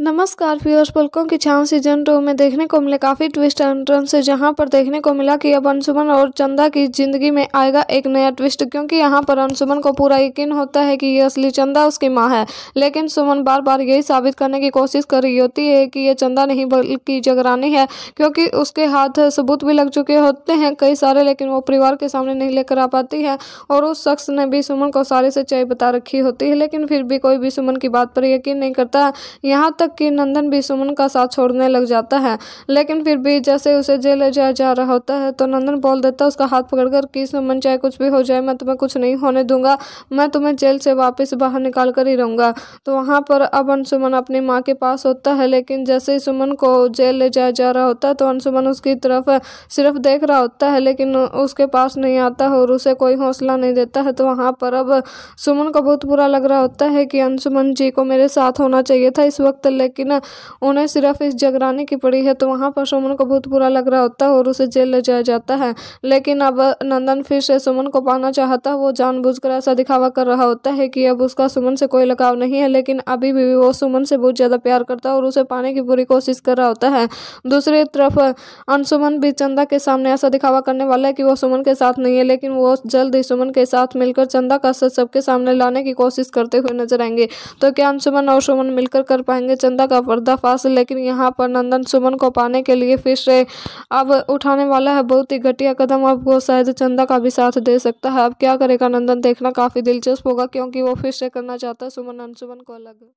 नमस्कार पीयूष पलकों की छांव सीजन टू में देखने को मिले काफ़ी ट्विस्ट एंट्रेंस से जहां पर देखने को मिला कि अब अंशुमन और चंदा की जिंदगी में आएगा एक नया ट्विस्ट क्योंकि यहां पर अंशुमन को पूरा यकीन होता है कि ये असली चंदा उसकी माँ है लेकिन सुमन बार बार यही साबित करने की कोशिश कर रही होती है कि यह चंदा नहीं बल्कि जगरानी है क्योंकि उसके हाथ सबूत भी लग चुके होते हैं कई सारे लेकिन वो परिवार के सामने नहीं लेकर आ पाती है और उस शख्स ने भी सुमन को सारी सच्चाई बता रखी होती है लेकिन फिर भी कोई भी सुमन की बात पर यकीन नहीं करता यहाँ तक तक कि नंदन भी सुमन का साथ छोड़ने लग जाता है लेकिन फिर भी जैसे उसे जेल ले जाया जा रहा होता है तो नंदन बोल देता है उसका हाथ पकड़कर कि सुमन चाहे कुछ भी हो जाए मैं तुम्हें कुछ नहीं होने दूंगा मैं तुम्हें जेल से वापस बाहर निकाल कर ही रहूंगा तो वहाँ पर अब अंशुमन अपनी माँ के पास होता है लेकिन जैसे ही सुमन को जेल ले जाया जा रहा होता है तो अंशुमन उसकी तरफ सिर्फ देख रहा होता है लेकिन उसके पास नहीं आता और उसे कोई हौसला नहीं देता है तो वहाँ पर अब सुमन को बहुत बुरा लग रहा होता है कि अंशुमन जी को मेरे साथ होना चाहिए था इस वक्त लेकिन उन्हें सिर्फ इस जगराने की पड़ी है तो वहाँ पर सुमन को बहुत बुरा लग रहा होता है और उसे जेल ले जाया जाता है लेकिन अब नंदन फिर से सुमन को पाना चाहता है वो जान ऐसा दिखावा कर रहा होता है कि अब उसका सुमन से कोई लगाव नहीं है लेकिन अभी भी वो सुमन से बहुत ज़्यादा प्यार करता है और उसे पाने की पूरी कोशिश कर रहा होता है दूसरी तरफ अनसुमन भी चंदा के सामने ऐसा दिखावा करने वाला है कि वो सुमन के साथ नहीं है लेकिन वो जल्द ही सुमन के साथ मिलकर चंदा का सच सबके सामने लाने की कोशिश करते हुए नजर आएंगे तो क्या अनसुमन और सुमन मिलकर कर पाएंगे चंदा का पर्दाफाश लेकिन यहाँ पर नंदन सुमन को पाने के लिए फिर से अब उठाने वाला है बहुत ही घटिया कदम अब वो शायद चंदा का भी साथ दे सकता है अब क्या करेगा नंदन देखना काफ़ी दिलचस्प होगा क्योंकि वो फिर से करना चाहता है सुमन अनसुमन को अलग